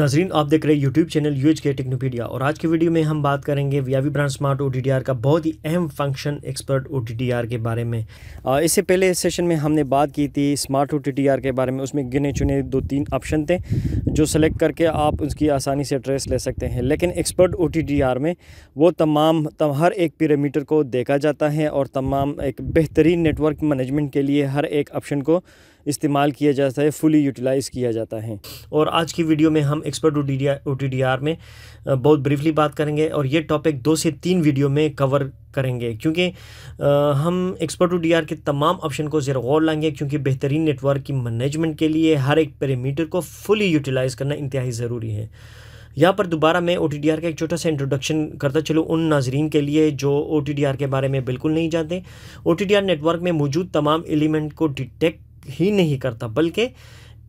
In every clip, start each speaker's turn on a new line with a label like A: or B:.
A: नाजरीन आप देख रहे हैं यूट्यूब चैनल यू एच के टेक्नोपीडिया और आज की वीडियो में हम बात करेंगे वीआवी ब्रांड स्मार्ट ओ का बहुत ही अहम फंक्शन एक्सपर्ट ओ के बारे में इससे पहले सेशन में हमने बात की थी स्मार्ट ओ के बारे में उसमें गिने चुने दो तीन ऑप्शन थे जो सेलेक्ट करके आप उसकी आसानी से एड्रेस ले सकते हैं लेकिन एक्सपर्ट ओ में वो तमाम तम हर एक पैरामीटर को देखा जाता है और तमाम एक बेहतरीन नेटवर्क मैनेजमेंट के लिए हर एक ऑप्शन को इस्तेमाल किया जाता है फुली यूटिलाइज़ किया जाता है और आज की वीडियो में हम एक्सपर्ट ओ टी में बहुत ब्रीफली बात करेंगे और ये टॉपिक दो से तीन वीडियो में कवर करेंगे क्योंकि हम एक्सपर्ट डी के तमाम ऑप्शन को ज़र गौर लाएंगे क्योंकि बेहतरीन नेटवर्क की मैनेजमेंट के लिए हर एक पेरीमीटर को फुली यूटिलाइज़ करना इंतहाई ज़रूरी है यहाँ पर दोबारा मैं ओ का एक छोटा सा इंट्रोडक्शन करता चलूँ उन नाजरीन के लिए जो ओ के बारे में बिल्कुल नहीं जानते ओ नेटवर्क में मौजूद तमाम एलिमेंट को डिटेक्ट ही नहीं करता बल्कि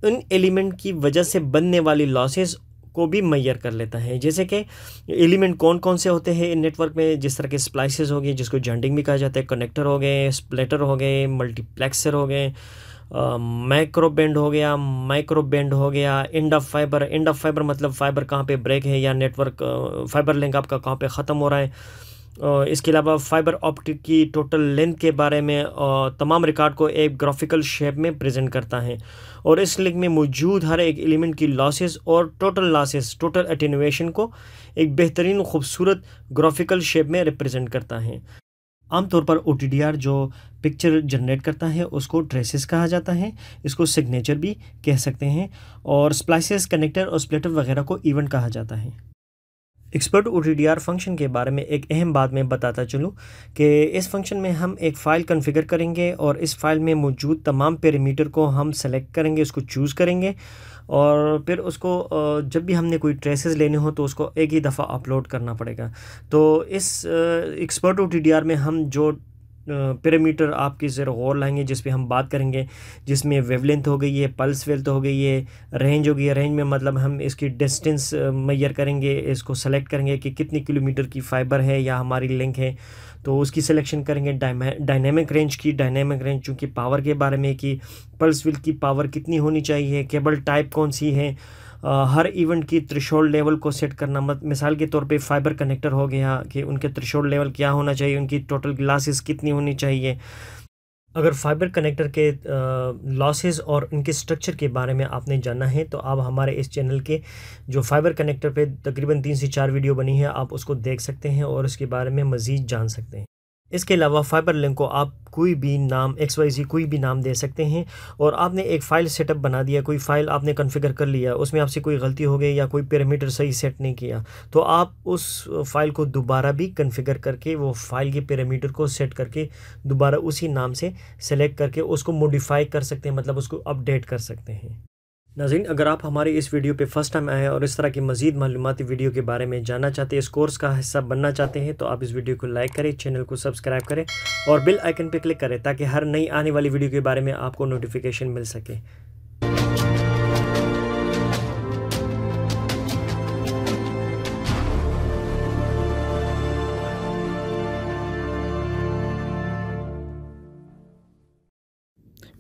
A: उन एलिमेंट की वजह से बनने वाली लॉसेस को भी मैयर कर लेता है जैसे कि एलिमेंट कौन कौन से होते हैं नेटवर्क में जिस तरह के स्प्लाइसेस हो गए जिसको जेंडिंग भी कहा जाता है कनेक्टर हो गए स्प्लेटर हो गए मल्टीप्लेक्सर हो गए माइक्रो हो गया माइक्रो बैंड हो गया end of fibre end of fibre मतलब फाइबर कहाँ पे ब्रेक है या नेटवर्क फाइबर लिंक आपका कहाँ पे ख़त्म हो रहा है इसके अलावा फाइबर ऑप्टिक की टोटल लेंथ के बारे में तमाम रिकॉर्ड को एक ग्राफिकल शेप में प्रेजेंट करता है और इस लिंक में मौजूद हर एक एलिमेंट की लॉसेस और टोटल लॉसेस टोटल एटेनुएशन को एक बेहतरीन खूबसूरत ग्राफिकल शेप में रिप्रेजेंट करता है आमतौर पर ओ जो पिक्चर जनरेट करता है उसको ट्रेसिस कहा जाता है इसको सिग्नेचर भी कह सकते हैं और स्प्लाइसिस कनेक्टर और स्प्लेटर वगैरह को इवेंट कहा जाता है एक्सपर्ट ओ फंक्शन के बारे में एक अहम बात मैं बताता चलूँ कि इस फंक्शन में हम एक फ़ाइल कॉन्फ़िगर करेंगे और इस फाइल में मौजूद तमाम पैरामीटर को हम सेलेक्ट करेंगे उसको चूज़ करेंगे और फिर उसको जब भी हमने कोई ट्रेसेस लेने हो तो उसको एक ही दफ़ा अपलोड करना पड़ेगा तो इस एक्सपर्ट ओ में हम जो पैरामीटर आपके ज़र और लाएंगे जिस पे हम बात करेंगे जिसमें वेवलेंथ हो गई है पल्स वेल्थ हो गई है रेंज हो गई है रेंज में मतलब हम इसकी डिस्टेंस मैयर करेंगे इसको सेलेक्ट करेंगे कि कितने किलोमीटर की फ़ाइबर है या हमारी लिंक है तो उसकी सिलेक्शन करेंगे डायनेमिक रेंज की डायनेमिक रेंज चूँकि पावर के बारे में कि पल्स वेल्थ की पावर कितनी होनी चाहिए केबल टाइप कौन सी है हर इवेंट की त्रिशोल लेवल को सेट करना मत मिसाल के तौर पे फाइबर कनेक्टर हो गया कि उनके त्रिशोल लेवल क्या होना चाहिए उनकी टोटल ग्लासेस कितनी होनी चाहिए अगर फाइबर कनेक्टर के लॉसेस और उनके स्ट्रक्चर के बारे में आपने जाना है तो आप हमारे इस चैनल के जो फाइबर कनेक्टर पे तकरीबन तीन से चार वीडियो बनी है आप उसको देख सकते हैं और उसके बारे में मज़ीद जान सकते हैं इसके अलावा फाइबर लिंक को आप कोई भी नाम एक्स वाई जी कोई भी नाम दे सकते हैं और आपने एक फ़ाइल सेटअप बना दिया कोई फ़ाइल आपने कॉन्फ़िगर कर लिया उसमें आपसे कोई गलती हो गई या कोई पैरामीटर सही सेट नहीं किया तो आप उस फाइल को दोबारा भी कॉन्फ़िगर करके वो फाइल के पैरामीटर को सेट करके दोबारा उसी नाम से सेलेक्ट करके उसको मोडिफाई कर सकते हैं मतलब उसको अपडेट कर सकते हैं नाजीन अगर आप हमारे इस वीडियो पे फर्स्ट टाइम आए और इस तरह की मजीद मालूमती वीडियो के बारे में जानना चाहते हैं इस कोर्स का हिस्सा बनना चाहते हैं तो आप इस वीडियो को लाइक करें चैनल को सब्सक्राइब करें और बिल आइकन पे क्लिक करें ताकि हर नई आने वाली वीडियो के बारे में आपको नोटिफिकेशन मिल सके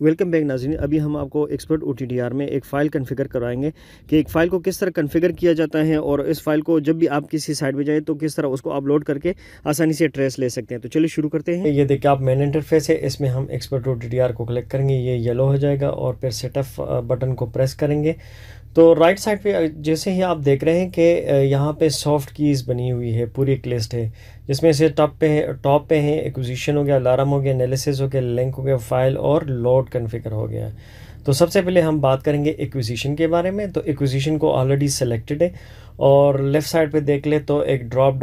A: वेलकम बैक नाजीन अभी हम आपको एक्सपर्ट ओ में एक फ़ाइल कन्फिगर करवाएंगे कि एक फ़ाइल को किस तरह कन्फिगर किया जाता है और इस फाइल को जब भी आप किसी साइट पर जाए तो किस तरह उसको अपलोड करके आसानी से ट्रेस ले सकते हैं तो चलिए शुरू करते हैं ये देखिए आप मेन इंटरफेस है इसमें हम एक्सपर्ट ओ को क्लिक करेंगे ये येलो हो जाएगा और फिर सेटअप बटन को प्रेस करेंगे तो राइट साइड पे जैसे ही आप देख रहे हैं कि यहाँ पे सॉफ्ट कीज़ बनी हुई है पूरी एक लिस्ट है जिसमें से टॉप पे टॉप पे है एक्विजिशन हो गया अलार्म हो गया एनालिसिस हो गया लिंक हो गया फाइल और लोड कन्फिगर हो गया तो सबसे पहले हम बात करेंगे एक्विजिशन के बारे में तो एक्विजिशन को ऑलरेडी सेलेक्टेड है और लेफ़्ट साइड पे देख ले तो एक ड्रॉप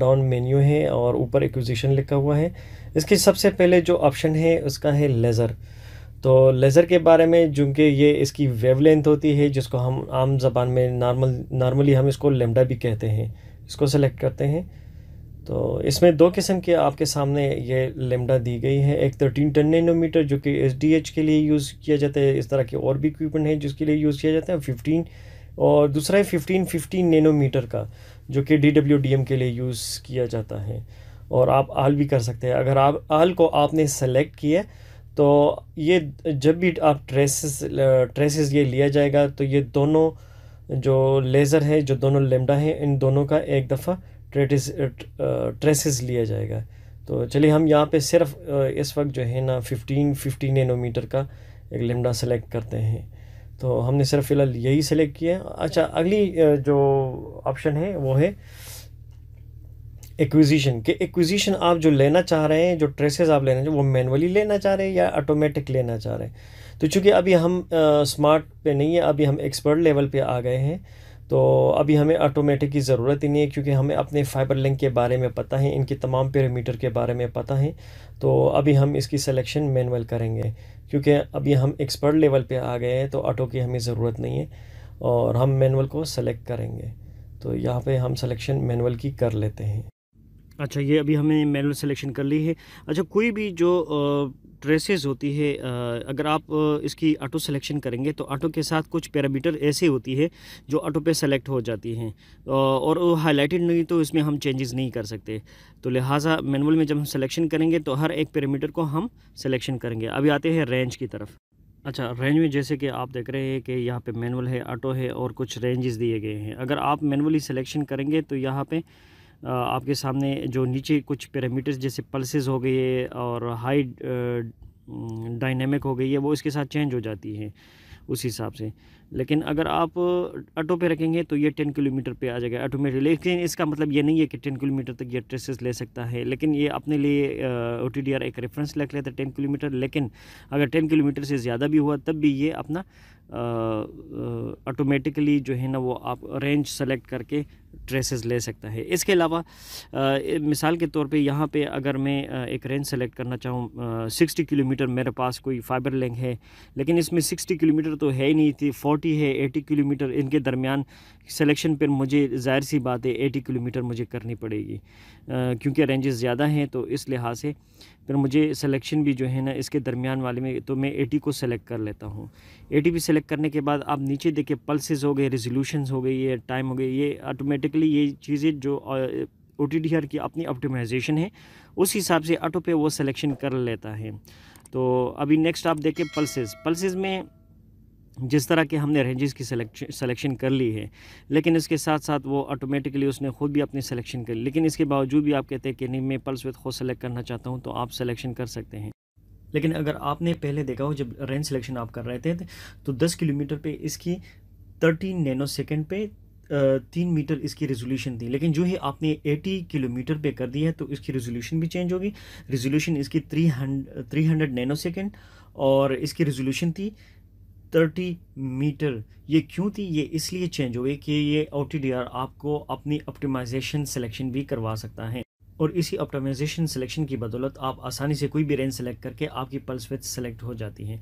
A: डाउन मेन्यू है और ऊपर एक्विजिशन लिखा हुआ है इसके सबसे पहले जो ऑप्शन है उसका है लेज़र तो लेज़र के बारे में चूँकि ये इसकी वेवलेंथ होती है जिसको हम आम जबान में नॉर्मल नॉर्मली हम इसको लेमडा भी कहते हैं इसको सेलेक्ट करते हैं तो इसमें दो किस्म के आपके सामने ये लेमडा दी गई है एक थर्टीन टन नैनोमीटर जो कि एस डी एच के लिए यूज़ किया जाता है इस तरह के और भी इक्विपमेंट हैं जिसके लिए यूज़ किया जाता है फिफ्टीन और दूसरा है फिफ्टीन फिफ्टीन नैनोमीटर का जो कि डी डब्ल्यू डी एम के लिए यूज़ किया जाता है और आप आल भी कर सकते हैं अगर आप आल को आपने सेलेक्ट किया तो ये जब भी आप ट्रेसेस ट्रेसेस ये लिया जाएगा तो ये दोनों जो लेज़र है जो दोनों लेमडा हैं इन दोनों का एक दफ़ा ट्रेटिस ट्रेसेस लिया जाएगा तो चलिए हम यहाँ पे सिर्फ इस वक्त जो है ना 15 15 नैनोमीटर का एक लेमडा सेलेक्ट करते हैं तो हमने सिर्फ फ़िलहाल यही सेलेक्ट किया अच्छा अगली जो ऑप्शन है वो है एक्विजिशन के एक्विजिशन आप जो लेना चाह रहे हैं जो ट्रेसेस आप लेना चाह वो मैनुअली लेना चाह रहे हैं या ऑटोमेटिक लेना चाह रहे हैं तो चूँकि अभी हम स्मार्ट पे नहीं है अभी हम एक्सपर्ट लेवल पे आ गए हैं तो अभी हमें ऑटोमेटिक की ज़रूरत ही नहीं है क्योंकि हमें अपने फाइबर लिंक के बारे में पता है इनके तमाम पैरामीटर के बारे में पता है तो अभी हम इसकी सिलेक्शन मैनुअल करेंगे क्योंकि अभी हम एक्सपर्ट लेवल पे आ गए हैं तो ऑटो की हमें ज़रूरत नहीं है और हम मैनुअल को सेलेक्ट करेंगे तो यहाँ पे हम सिलेक्शन मैनुअल की कर लेते हैं अच्छा ये अभी हमने मैनुअल सिलेक्शन कर ली है अच्छा कोई भी जो ट्रेसेस होती है अगर आप इसकी ऑटो सिलेक्शन करेंगे तो ऑटो के साथ कुछ पैरामीटर ऐसे होती है जो ऑटो पे सेलेक्ट हो जाती हैं और वो हाईलाइटेड नहीं तो इसमें हम चेंजेस नहीं कर सकते तो लिहाजा मैनुअल में जब हम सिलेक्शन करेंगे तो हर एक पैरामीटर को हम सिलेक्शन करेंगे अभी आते हैं रेंज की तरफ अच्छा रेंज में जैसे कि आप देख रहे हैं कि यहाँ पर मैनुअल है ऑटो है और कुछ रेंजेस दिए गए हैं अगर आप मैनुअली सिलेक्शन करेंगे तो यहाँ पर आपके सामने जो नीचे कुछ पैरामीटर्स जैसे पल्सेस हो गए और हाई डायनेमिक हो गई है वो इसके साथ चेंज हो जाती है उस हिसाब से लेकिन अगर आप ऑटो पे रखेंगे तो ये टेन किलोमीटर पे आ जाएगा ऑटोमेटिक लेकिन इसका मतलब ये नहीं है कि टेन किलोमीटर तक ये ट्रेसेस ले सकता है लेकिन ये अपने लिए ओ टी डी आर एक रेफरेंस लग लेता है टेन किलोमीटर लेकिन अगर टेन किलोमीटर से ज़्यादा भी हुआ तब भी ये अपना ऑटोमेटिकली जो है ना वो आप रेंज सेलेक्ट करके ट्रेसेस ले सकता है इसके अलावा मिसाल के तौर पे यहाँ पे अगर मैं एक रेंज सेलेक्ट करना चाहूँ सिक्सटी किलोमीटर मेरे पास कोई फाइबर लेंग है लेकिन इसमें सिक्सटी किलोमीटर तो है ही नहीं थी सिटी है एटी किलोमीटर इनके दरमियान सिलेक्शन पर मुझे ज़ाहिर सी बात है एटी किलोमीटर मुझे करनी पड़ेगी क्योंकि रेंजेस ज़्यादा हैं तो इस लिहाज से फिर मुझे सिलेक्शन भी जो है ना इसके दरमियान वाले में तो मैं एटी को सेलेक्ट कर लेता हूँ एटी भी सेलेक्ट करने के बाद आप नीचे देखे पल्सेस हो गए रेजोल्यूशन हो गई ये टाइम हो गई ये ऑटोमेटिकली ये चीज़ें जो ओ टी की अपनी ऑप्टिमाइजेशन है उस हिसाब से ऑटो पे वो सिलेक्शन कर लेता है तो अभी नेक्स्ट आप देखें पल्सेस पल्सेस में जिस तरह के हमने रेंजेस की सिलेक्शन कर ली है लेकिन इसके साथ साथ वो ऑटोमेटिकली उसने ख़ुद भी अपनी सिलेक्शन कर ली लेकिन इसके बावजूद भी आप कहते हैं कि नहीं मैं पल्स विद खुद सेलेक्ट करना चाहता हूँ तो आप सिलेक्शन कर सकते हैं लेकिन अगर आपने पहले देखा हो जब रेंज सिलेक्शन आप कर रहे थे तो दस किलोमीटर पर इसकी थर्टीन नैनो सेकेंड पर तीन मीटर इसकी रेजोल्यूशन थी लेकिन जो ही आपने 80 किलोमीटर पे कर दिया है तो इसकी रेजोल्यूशन भी चेंज होगी रेजोल्यूशन इसकी 300 300 नैनो सेकेंड और इसकी रेजोल्यूशन थी थर्टी मीटर ये क्यों थी ये इसलिए चेंज हुई कि ये ओ आपको अपनी ऑप्टिमाइजेशन सिलेक्शन भी करवा सकता है और इसी ऑप्टिमाइजेशन सिलेक्शन की बदौलत आप आसानी से कोई भी रेंज सेलेक्ट करके आपकी पल्स विथ सेलेक्ट हो जाती है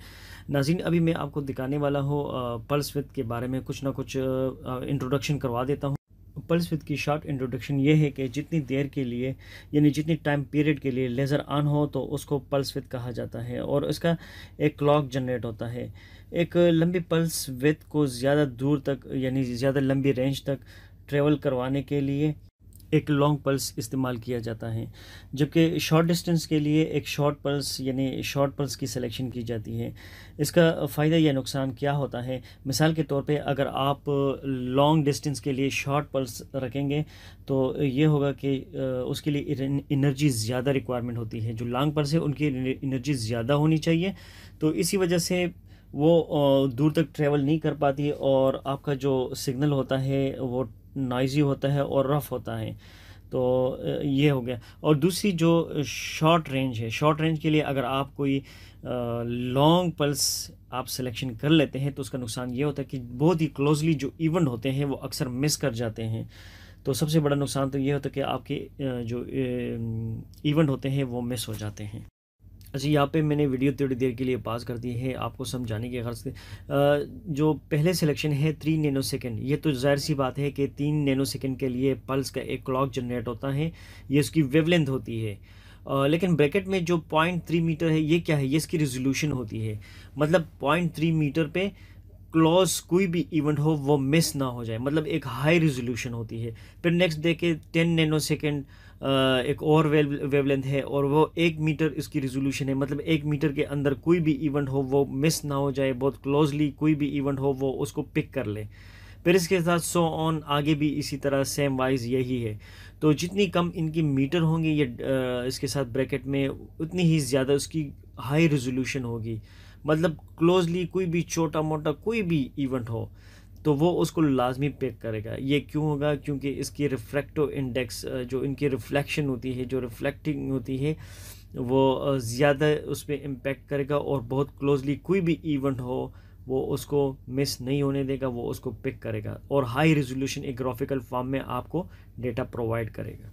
A: नाजीन अभी मैं आपको दिखाने वाला हूँ पल्स विथ के बारे में कुछ ना कुछ इंट्रोडक्शन करवा देता हूँ पल्स विद की शॉर्ट इंट्रोडक्शन ये है कि जितनी देर के लिए यानी जितनी टाइम पीरियड के लिए लेज़र ऑन हो तो उसको पल्स विद कहा जाता है और इसका एक क्लॉक जनरेट होता है एक लंबी पल्स विद को ज़्यादा दूर तक यानी ज़्यादा लंबी रेंज तक ट्रेवल करवाने के लिए एक लॉन्ग पल्स इस्तेमाल किया जाता है जबकि शॉर्ट डिस्टेंस के लिए एक शॉर्ट पल्स यानी शॉर्ट पल्स की सिलेक्शन की जाती है इसका फ़ायदा या नुकसान क्या होता है मिसाल के तौर पे अगर आप लॉन्ग डिस्टेंस के लिए शॉर्ट पल्स रखेंगे तो ये होगा कि उसके लिए इनर्जी ज़्यादा रिक्वायरमेंट होती है जो लॉन्ग पल्स है उनकी इनर्जी ज़्यादा होनी चाहिए तो इसी वजह से वो दूर तक ट्रैवल नहीं कर पाती और आपका जो सिग्नल होता है वो नाइजी होता है और रफ़ होता है तो ये हो गया और दूसरी जो शॉर्ट रेंज है शॉर्ट रेंज के लिए अगर आप कोई लॉन्ग पल्स आप सिलेक्शन कर लेते हैं तो उसका नुकसान ये होता है कि बहुत ही क्लोजली जो इवेंट होते हैं वो अक्सर मिस कर जाते हैं तो सबसे बड़ा नुकसान तो ये होता है कि आपके जो इवेंट होते हैं वो मिस हो जाते हैं अच्छा यहाँ पे मैंने वीडियो थोड़ी देर के लिए पास कर दी है आपको समझाने की गर्ज जो पहले सिलेक्शन है थ्री नैनो सेकेंड ये तो जाहिर सी बात है कि तीन नैनो सेकेंड के लिए पल्स का एक क्लॉक जनरेट होता है ये उसकी वेवलेंथ होती है आ, लेकिन ब्रैकेट में जो पॉइंट थ्री मीटर है ये क्या है ये इसकी रिजोल्यूशन होती है मतलब पॉइंट थ्री मीटर पे क्लॉज कोई भी इवेंट हो वो मिस ना हो जाए मतलब एक हाई रिजोल्यूशन होती है फिर नेक्स्ट देखे टेन नैनो सेकेंड एक और वेव वेवलेंथ है और वो एक मीटर इसकी रिजोल्यूशन है मतलब एक मीटर के अंदर कोई भी इवेंट हो वो मिस ना हो जाए बहुत क्लोजली कोई भी इवेंट हो वो उसको पिक कर ले फिर इसके साथ सो ऑन आगे भी इसी तरह सेम वाइज यही है तो जितनी कम इनकी मीटर होंगी ये इसके साथ ब्रैकेट में उतनी ही ज़्यादा उसकी हाई रेजोल्यूशन होगी मतलब क्लोजली कोई भी छोटा मोटा कोई भी इवेंट हो तो वो उसको लाजमी पिक करेगा ये क्यों होगा क्योंकि इसकी रिफ्लेक्टो इंडेक्स जो इनकी रिफ्लेक्शन होती है जो रिफ्लेक्टिंग होती है वो ज़्यादा उस पर इम्पेक्ट करेगा और बहुत क्लोजली कोई भी इवेंट हो वो उसको मिस नहीं होने देगा वो उसको पिक करेगा और हाई रेजोल्यूशन एक ग्राफिकल फॉर्म में आपको डेटा प्रोवाइड करेगा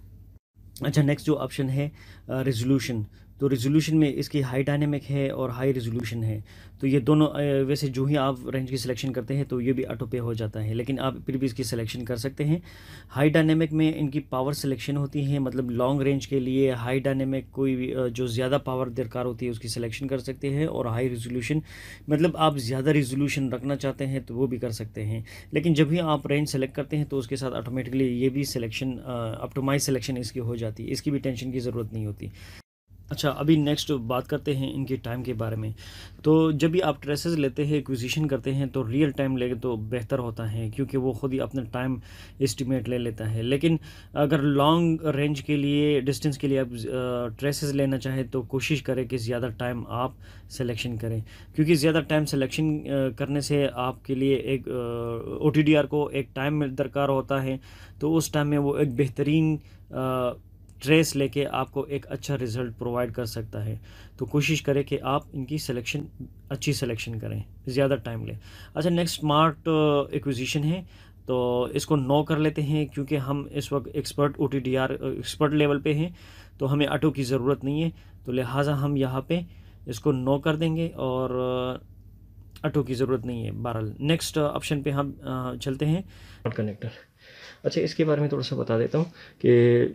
A: अच्छा नेक्स्ट जो ऑप्शन है रेजोल्यूशन तो रेजोल्यूशन में इसकी हाई डायनेमिक है और हाई रेजोल्यूशन है तो ये दोनों वैसे जो ही आप रेंज की सिलेक्शन करते हैं तो ये भी ऑटो पे हो जाता है लेकिन आप फिर भी इसकी सिलेक्शन कर सकते हैं हाई डायनेमिक में इनकी पावर सिलेक्शन होती है मतलब लॉन्ग रेंज के लिए हाई डायनेमिक कोई जो ज़्यादा पावर दरकार होती है उसकी सिलेक्शन कर सकते हैं और हाई रेजोल्यूशन मतलब आप ज़्यादा रेजोल्यूशन रखना चाहते हैं तो वो भी कर सकते हैं लेकिन जब भी आप रेंज सेलेक्ट करते हैं तो उसके साथ ऑटोमेटिकली ये भी सिलेक्शन अपटोमाइज सिलेक्शन इसकी हो जाती है इसकी भी टेंशन की ज़रूरत नहीं होती अच्छा अभी नेक्स्ट बात करते हैं इनके टाइम के बारे में तो जब भी आप ट्रेसेस लेते हैं एक्विजिशन करते हैं तो रियल टाइम ले तो बेहतर होता है क्योंकि वो खुद ही अपना टाइम इस्टीमेट ले लेता है लेकिन अगर लॉन्ग रेंज के लिए डिस्टेंस के लिए आप ट्रेसेस लेना चाहें तो कोशिश करें कि ज़्यादा टाइम आप सिलेक्शन करें क्योंकि ज़्यादा टाइम सिलेक्शन करने से आपके लिए एक ओ को एक टाइम दरकार होता है तो उस टाइम में वो एक बेहतरीन ट्रेस लेके आपको एक अच्छा रिज़ल्ट प्रोवाइड कर सकता है तो कोशिश करें कि आप इनकी सिलेक्शन अच्छी सिलेक्शन करें ज़्यादा टाइम लें अच्छा नेक्स्ट स्मार्ट एक्विजिशन है तो इसको नो कर लेते हैं क्योंकि हम इस वक्त एक्सपर्ट ओ एक्सपर्ट लेवल पे हैं तो हमें ऑटो की ज़रूरत नहीं है तो लिहाजा हम यहाँ पे इसको नो कर देंगे और ऑटो uh, की ज़रूरत नहीं है बहरहाल नेक्स्ट ऑप्शन uh, पे हम uh, चलते हैं कनेक्टर अच्छा इसके बारे में थोड़ा सा बता देता हूँ कि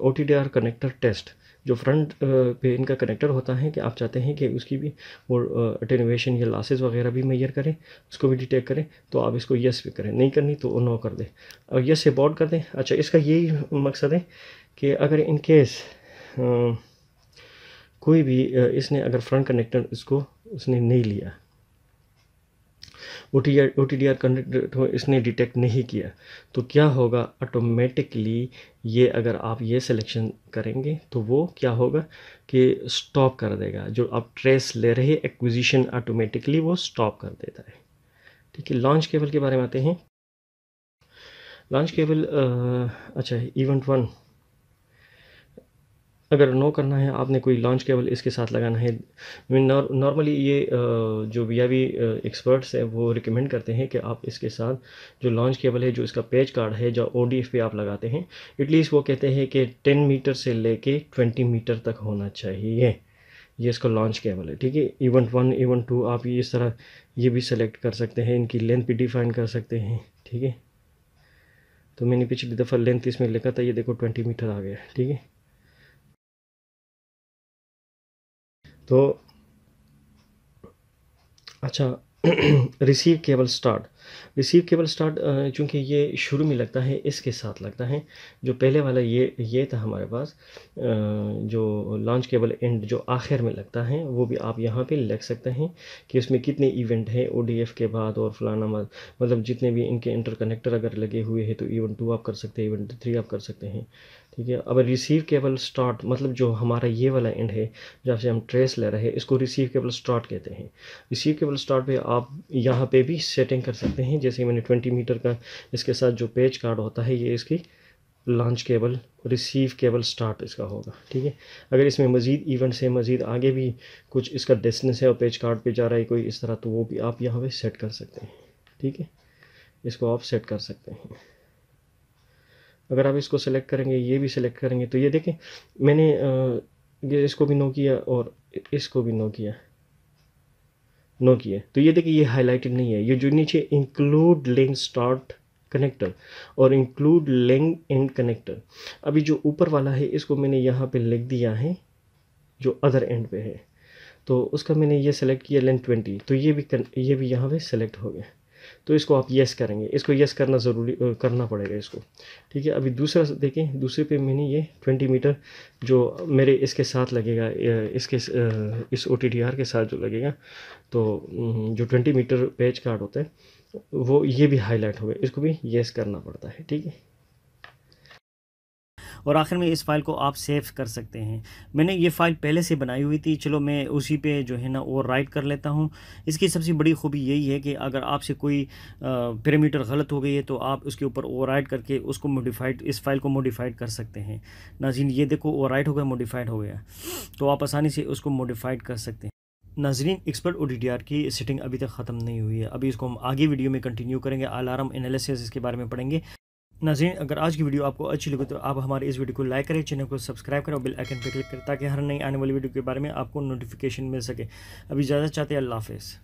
A: ओ कनेक्टर टेस्ट जो फ्रंट पे इनका कनेक्टर होता है कि आप चाहते हैं कि उसकी भी वो अटेनोवेशन या लासेज वगैरह भी मैयर करें उसको भी डिटेक्ट करें तो आप इसको येस पे करें नहीं करनी तो नो कर दें और यस से बॉड कर दें अच्छा इसका यही मकसद है कि अगर इन केस कोई भी इसने अगर फ्रंट कनेक्टर इसको उसने नहीं लिया ओ टी डी इसने डिटेक्ट नहीं किया तो क्या होगा ऑटोमेटिकली ये अगर आप ये सिलेक्शन करेंगे तो वो क्या होगा कि स्टॉप कर देगा जो आप ट्रेस ले रहे एक्विजिशन ऑटोमेटिकली वो स्टॉप कर देता है ठीक है लॉन्च केबल के बारे में आते हैं लॉन्च केबल अच्छा इवेंट वन अगर नो करना है आपने कोई लॉन्च केबल इसके साथ लगाना है नॉर्मली ये जो वी आई एक्सपर्ट्स हैं वो रिकमेंड करते हैं कि आप इसके साथ जो लॉन्च केबल है जो इसका पेज कार्ड है जो ओ डी एफ पे आप लगाते हैं एटलीस्ट वो कहते हैं कि टेन मीटर से लेके ट्वेंटी मीटर तक होना चाहिए ये इसका लॉन्च केबल है ठीक है इवन वन इवन टू आप ये इस तरह ये भी सेलेक्ट कर सकते हैं इनकी लेंथ भी डिफाइन कर सकते हैं ठीक है तो मैंने पिछली दफ़ा लेंथ इसमें लिखा था ये देखो ट्वेंटी मीटर आ गया ठीक है तो अच्छा receive cable start receive cable start चूँकि ये शुरू में लगता है इसके साथ लगता है जो पहले वाला ये ये था हमारे पास जो लॉन्च केबल एंड जो आखिर में लगता है वो भी आप यहाँ पे लग सकते हैं कि उसमें कितने इवेंट हैं ओ के बाद और फलाना मतलब जितने भी इनके इंटरकनेक्टर अगर लगे हुए हैं तो इवेंट टू आप कर सकते हैं इवेंट थ्री आप कर सकते हैं ठीक है अब रिसीव केबल स्टार्ट मतलब जो हमारा ये वाला एंड है जहाँ से हम ट्रेस ले रहे हैं इसको रिसीव केबल स्टार्ट कहते हैं रिसीव केबल स्टार्ट पे आप यहाँ पे भी सेटिंग कर सकते हैं जैसे मैंने ट्वेंटी मीटर का इसके साथ जो पेज कार्ड होता है ये इसकी launch cable receive cable start इसका होगा ठीक है अगर इसमें मज़ीद इवेंट्स है मज़ीद आगे भी कुछ इसका डिस्टेंस है और पेज कार्ड पर जा रहा है कोई इस तरह तो वो भी आप यहाँ पर सेट कर सकते हैं ठीक है इसको आप सेट कर सकते हैं अगर आप इसको सेलेक्ट करेंगे ये भी सिलेक्ट करेंगे तो ये देखें मैंने ये इसको भी नो किया और इसको भी नो किया नो किया तो ये देखिए ये हाईलाइटेड नहीं है ये जो नीचे इंक्लूड लिंक स्टार्ट कनेक्टर और इंक्लूड लिंक एंड कनेक्टर अभी जो ऊपर वाला है इसको मैंने यहाँ पे लिख दिया है जो अदर एंड पे है तो उसका मैंने ये सेलेक्ट किया लेंथ ट्वेंटी तो ये भी ये भी यहाँ पे सेलेक्ट हो गया तो इसको आप येस करेंगे इसको येस करना ज़रूरी करना पड़ेगा इसको ठीक है अभी दूसरा देखें दूसरे पे मैंने ये ट्वेंटी मीटर जो मेरे इसके साथ लगेगा इसके इस ओ के साथ जो लगेगा तो जो ट्वेंटी मीटर पेज कार्ड होता है वो ये भी हाईलाइट हो गए इसको भी येस करना पड़ता है ठीक है और आखिर में इस फाइल को आप सेव कर सकते हैं मैंने ये फाइल पहले से बनाई हुई थी चलो मैं उसी पे जो है ना ओवर राइट कर लेता हूँ इसकी सबसे बड़ी खूबी यही है कि अगर आपसे कोई पैरामीटर गलत हो गई है तो आप उसके ऊपर ओवर करके उसको मोडिफाइड इस फाइल को मोडिफाइड कर सकते हैं नाजीन ये देखो ओवर हो गया मोडिफाइड हो गया तो आप आसानी से उसको मोडिफाइड कर सकते हैं नाजरीन एक्सपर्ट ओ की सेटिंग अभी तक ख़त्म नहीं हुई है अभी इसको हम आगे वीडियो में कंटिन्यू करेंगे अलार्म एनालिसिस इसके बारे में पढ़ेंगे नाजीन अगर आज की वीडियो आपको अच्छी लगे तो आप हमारे इस वीडियो को लाइक करें चैनल को सब्सक्राइब करें और बिल आइकन पर क्लिक करें ताकि हर नई आने वाली वीडियो के बारे में आपको नोटिफिकेशन मिल सके अभी ज़्यादा चाहते हैं अल्लाह हाफिज़